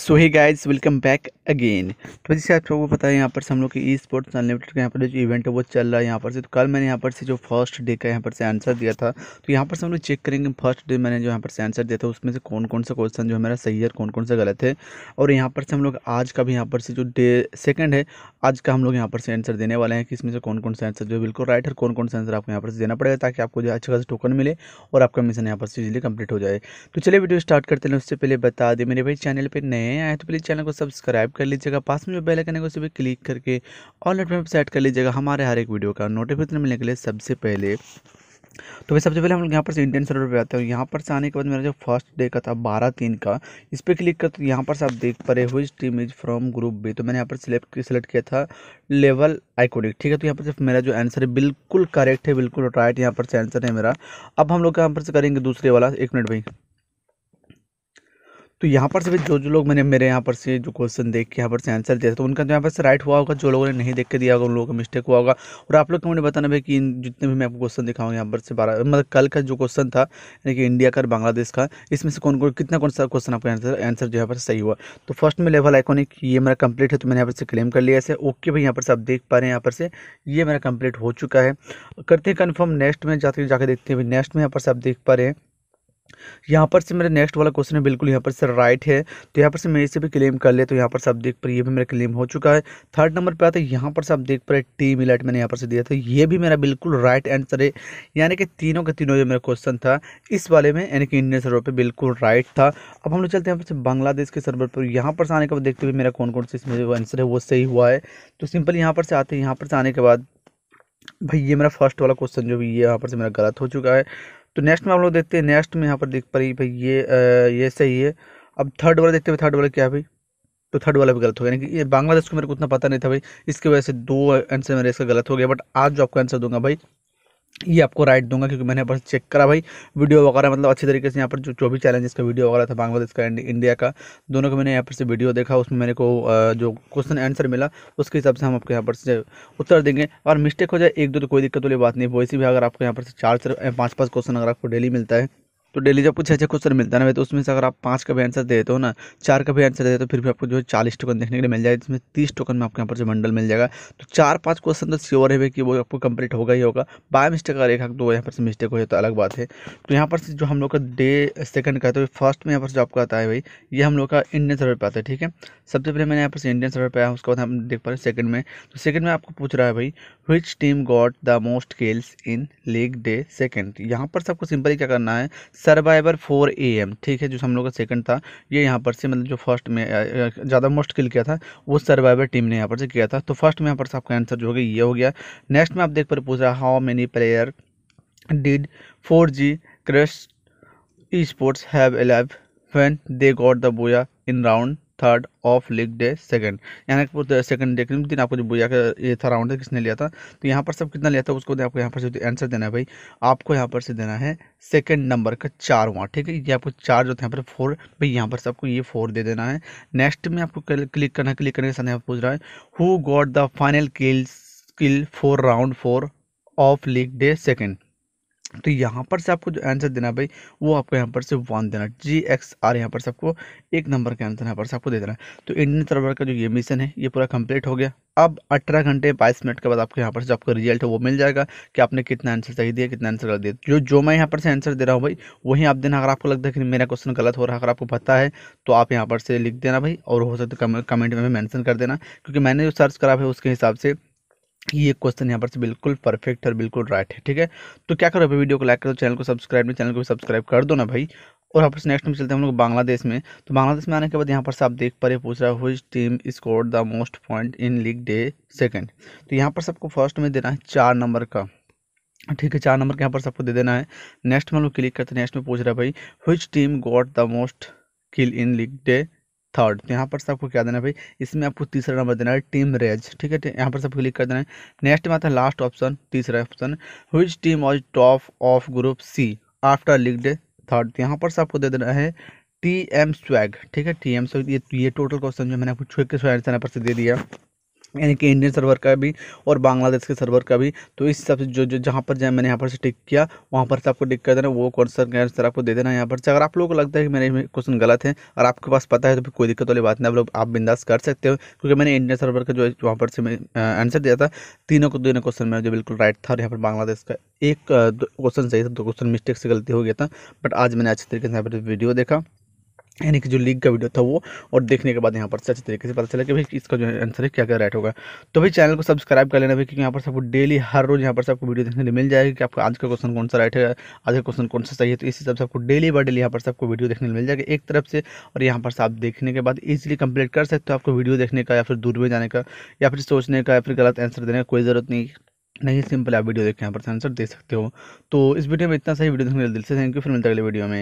सो hi guys welcome back again तो जैसे आप सबको पता है यहाँ पर से हम लोग की ई स्पोर्ट्स अनलिमिटेड का यहाँ पर जो इवेंट है वो चल रहा है यहाँ पर से तो कल मैंने यहाँ पर से जो फर्स्ट डे का यहाँ पर से आंसर दिया था तो यहाँ पर से हम लोग चेक करेंगे फर्स्ट डे मैंने जो यहाँ पर से आंसर दिया था उसमें से कौन कौन सा क्वेश्चन जो है मेरा सही है कौन कौन सा गलत है और यहाँ पर से हम लोग आज का भी यहाँ पर से जो डे सेकेंड है आज का हम लोग यहाँ पर से आंसर देने वाले हैं कि इसमें से कौन कौन सा आंसर जो है बिल्कुल राइट है कौन कौन सा आंसर आपको यहाँ पर से देना पड़ेगा ताकि आपको जो अच्छा खासा टोकन मिले और आपका मिशन यहाँ पर से इजिली कंप्लीट हो जाए तो चलिए वीडियो स्टार्ट करते हैं उससे पहले बता दें मेरे भाई चैनल पर नए नए आए तो प्लीज़ चैनल को सब्सक्राइब कर लीजिएगा पास में जो बेल आइकन है उसे भी क्लिक करके ऑल नोटिफिकेशन सेट कर लीजिएगा हमारे हर एक वीडियो का नोटिफिकेशन मिलने के लिए सबसे पहले तो भाई सबसे पहले हम लोग यहाँ पर से इंडियन सर्वर पे आते हैं यहाँ पर से आने के बाद मेरा जो फर्स्ट डे का था बारह तीन का इस पर क्लिक कर तो यहाँ पर से आप देख पा रहे हो इस team is from group B तो मैंने यहाँ पर सिलेक्ट सेलेक्ट किया था लेवल आइकोनिक ठीक है तो यहाँ पर सिर्फ मेरा जो आंसर है बिल्कुल करेक्ट है बिल्कुल राइट यहाँ पर से आंसर है मेरा अब हम लोग यहाँ पर से करेंगे दूसरे वाला एक मिनट भाई तो यहाँ पर से जो जो लोग मैंने मेरे यहाँ पर से जो क्वेश्चन देख के यहाँ पर से आंसर दिया तो उनका जो यहाँ पर से राइट हुआ होगा जो लोगों ने नहीं देख के दिया होगा उन लोगों का मिस्टेक हुआ होगा और आप लोग मैंने बताना भाई कि इन जितने भी मैं आपको क्वेश्चन दिखाऊंगा यहाँ पर से बारह मतलब कल का जो क्वेश्चन था यानी कि इंडिया का बांग्लादेश का इसमें से कौन कौन कितना कौन सा क्वेश्चन आपका आंसर आंसर जो यहाँ पर सही हुआ तो फर्स्ट में लेवल आइकॉनिक ये मेरा कंप्लीट है तो मैंने यहाँ पर से क्लेम कर लिया ऐसे ओके भाई यहाँ पर से आप देख पा रहे हैं यहाँ पर से ये मेरा कंप्लीट हो चुका है करते हैं कन्फर्म नेक्स्ट में जाते जाके देखते हैं नेक्स्ट में यहाँ पर से आप देख पा रहे हैं यहाँ पर से मेरा नेक्स्ट वाला क्वेश्चन है बिल्कुल यहाँ पर से राइट है तो यहाँ पर से मैं इसे भी क्लेम कर ले तो यहाँ पर से आप देख पर ये भी मेरा क्लेम हो चुका है थर्ड नंबर पे आता है यहाँ पर से आप देख पर टी मिलाइट मैंने यहाँ पर से दिया था ये भी मेरा बिल्कुल राइट आंसर है यानी कि तीनों के तीनों जो मेरा क्वेश्चन था इस वाले में यानी कि इंडियन सर्वर पर बिल्कुल राइट था अब हम लोग चलते हैं यहाँ पर बांग्लादेश के सर्वर पर यहाँ पर से आने के बाद देखते हुए मेरा कौन कौन से इसमें जो आंसर है वो सही हुआ है तो सिंपल यहाँ पर से आते हैं यहाँ पर से आने के बाद भाई ये मेरा फर्स्ट वाला क्वेश्चन जो भी ये यहाँ पर से मेरा गलत हो चुका है तो नेक्स्ट में आप लोग देखते हैं नेक्स्ट में यहाँ पर देख पाई भाई ये आ, ये सही है अब थर्ड वाला देखते हैं थर्ड वाला क्या है भाई तो थर्ड वाला भी गलत हो गया यानी कि ये बांग्लादेश को मेरे को उतना पता नहीं था भाई इसकी वजह से दो आंसर मेरे इसका गलत हो गया बट आज जो आपको आंसर दूंगा भाई ये आपको राइट दूंगा क्योंकि मैंने बस चेक करा भाई वीडियो वगैरह मतलब अच्छी तरीके से यहाँ पर जो जो भी चैलेंजेस का वीडियो वगैरह था बांग्लादेश का इंडिया का दोनों का मैंने यहाँ पर से वीडियो देखा उसमें मेरे को जो क्वेश्चन आंसर मिला उसके हिसाब से हम आपको यहाँ पर से उत्तर देंगे और मिस्टेक हो जाए एक दो तो कोई दिक्कत वाली बात नहीं वैसे भी अगर आपको यहाँ पर से चार चार पाँच पाँच क्वेश्चन अगर आपको डेली मिलता है तो डेली जब कुछ अच्छे क्वेश्चन मिलता है ना तो उसमें से अगर आप पाँच का भी आंसर देते हो ना चार का भी आंसर देते हो तो फिर भी आपको जो है चालीस टोकन देखने के लिए मिल जाएगा जिसमें तीस टोकन में आपके यहाँ पर जो मंडल मिल जाएगा तो चार पाँच क्वेश्चन तो श्योर है कि वो आपको कंप्लीट होगा ही होगा बाय मिस्टेक अगर एक हक दो यहाँ पर से मिस्टेक हो जाए तो अलग बात है तो यहाँ पर से जो हम लोग का डे सेकंड का तो फर्स्ट में यहाँ पर जो आपका आता है भाई ये हम लोग का इंडियन सर्वर पर आता है ठीक है सबसे पहले मैंने यहाँ पर इंडियन सर्वर पर आया उसके बाद हम देख पा रहे सेकंड में तो सेकंड में आपको पूछ रहा है भाई which team got the most kills in league day second यहाँ पर सबको सिंपली क्या करना है सर्वाइवर फोर ए एम ठीक है जो हम लोग का सेकंड था ये यहाँ पर से मतलब जो फर्स्ट में ज़्यादा मोस्ट किल किया था वो सर्वाइवर टीम ने यहाँ पर से किया था तो फर्स्ट में यहाँ पर से आपका आंसर जो हो गया ये हो गया नेक्स्ट में आप देख पर पूछ रहा how many player did four G crush esports have eleven they got the booyah in round third of league day second यहाँ सेकंड डे के दिन आपको जो बुझा ये था राउंड है किसने लिया था तो यहाँ पर सब कितना लिया था उसको आपको यहाँ पर से आंसर देना है भाई आपको यहाँ पर से देना है सेकंड नंबर का चार वहाँ ठीक है ये आपको चार जो था यहाँ पर फोर भाई यहाँ पर से आपको ये फोर दे देना है नेक्स्ट में आपको क्लिक करना क्लिक करने के साथ यहाँ पूछ रहा है who got the final kills kill four round four of league day second तो यहाँ पर से आपको जो आंसर देना है भाई वो आपको यहाँ पर से वन देना है जी एक्स आर यहाँ पर सबको आपको एक नंबर का आंसर यहाँ पर से आपको दे देना है तो इंडियन सर्वर का जो ये मिशन है ये पूरा कंप्लीट हो गया अब अठारह घंटे बाईस मिनट के बाद आपको यहाँ पर जो आपको रिजल्ट है वो मिल जाएगा कि आपने कितना आंसर सही दिया कितना आंसर गलत दिया जो जो मैं यहाँ पर से आंसर दे रहा हूँ भाई वहीं आप देना अगर आपको लगता है कि मेरा क्वेश्चन गलत हो रहा है अगर आपको पता है तो आप यहाँ पर से लिख देना भाई और हो सकता है कमेंट में मैंसन कर देना क्योंकि मैंने जो सर्च करा है उसके हिसाब से ये क्वेश्चन यहाँ पर से बिल्कुल परफेक्ट और बिल्कुल राइट है ठीक है तो क्या करो अभी वीडियो को लाइक करो चैनल को सब्सक्राइब नहीं चैनल को भी सब्सक्राइब कर दो ना भाई और यहाँ पर नेक्स्ट में चलते हैं हम लोग बांग्लादेश में तो बांग्लादेश में आने के बाद यहाँ पर से आप देख पा रहे पूछ रहा है which team score the most point in league day second तो यहाँ पर सबको फर्स्ट में देना है चार नंबर का ठीक है चार नंबर के यहाँ पर सबको दे देना है नेक्स्ट में हम लोग क्लिक करते हैं नेक्स्ट में पूछ रहा है भाई which team got the most kill in league day third तो यहाँ पर सबको क्या देना है भाई इसमें आपको तीसरा नंबर देना है टीम रेज ठीक है तो यहाँ पर सबको क्लिक कर देना है नेक्स्ट में आता है लास्ट ऑप्शन तीसरा option which team was top of group C after league day third तो यहाँ पर सबको दे देना है टी एम स्वैग ठीक है टी एम स्वैग ये ये टोटल क्वेश्चन जो मैंने आपको छुए के आंसर यहाँ पर से दे दिया यानी कि इंडियन सर्वर का भी और बांग्लादेश के सर्वर का भी तो इस सबसे जो जो जहाँ पर जाए मैंने यहाँ पर से टिक किया वहाँ पर से आपको टिक कर देना वो कौन का आंसर आपको दे देना यहाँ पर से अगर आप लोगों को लगता है कि मेरे क्वेश्चन गलत है और आपके पास पता है तो फिर कोई दिक्कत वाली बात नहीं आप लोग आप बिंदास कर सकते हो क्योंकि मैंने इंडियन सर्वर का जो वहाँ पर से आंसर दिया था तीनों को तीनों क्वेश्चन में जो बिल्कुल राइट था और यहाँ पर बांग्लादेश का एक क्वेश्चन सही था दो क्वेश्चन मिस्टेक से गलती हो गया था बट आज मैंने अच्छे तरीके से यहाँ पर वीडियो देखा यानी कि जो लीग का वीडियो था वो और देखने के बाद यहाँ पर अच्छे तरीके से पता चला कि भाई इसका जो आंसर है क्या क्या राइट होगा तो भाई चैनल को सब्सक्राइब कर लेना भाई क्योंकि यहाँ पर सबको डेली हर रोज यहाँ पर सबको वीडियो देखने को मिल जाएगी कि आपका आज का क्वेश्चन कौन सा राइट है आज का क्वेश्चन कौन सा सही है तो इस हिसाब से आपको डेली बाई डेली यहाँ पर सबको वीडियो देखने को मिल जाएगा एक तरफ से और यहाँ पर आप देखने के बाद ईजिली कंप्लीट कर सकते हो आपको वीडियो देखने का या फिर दूर में जाने का या फिर सोचने का या फिर गलत आंसर देने का कोई ज़रूरत नहीं नहीं सिंपल आप वीडियो देखें यहाँ पर आंसर दे सकते हो तो इस वीडियो में इतना सही वीडियो देखने दिल से थैंक यू फिर मिलता है अगले वीडियो में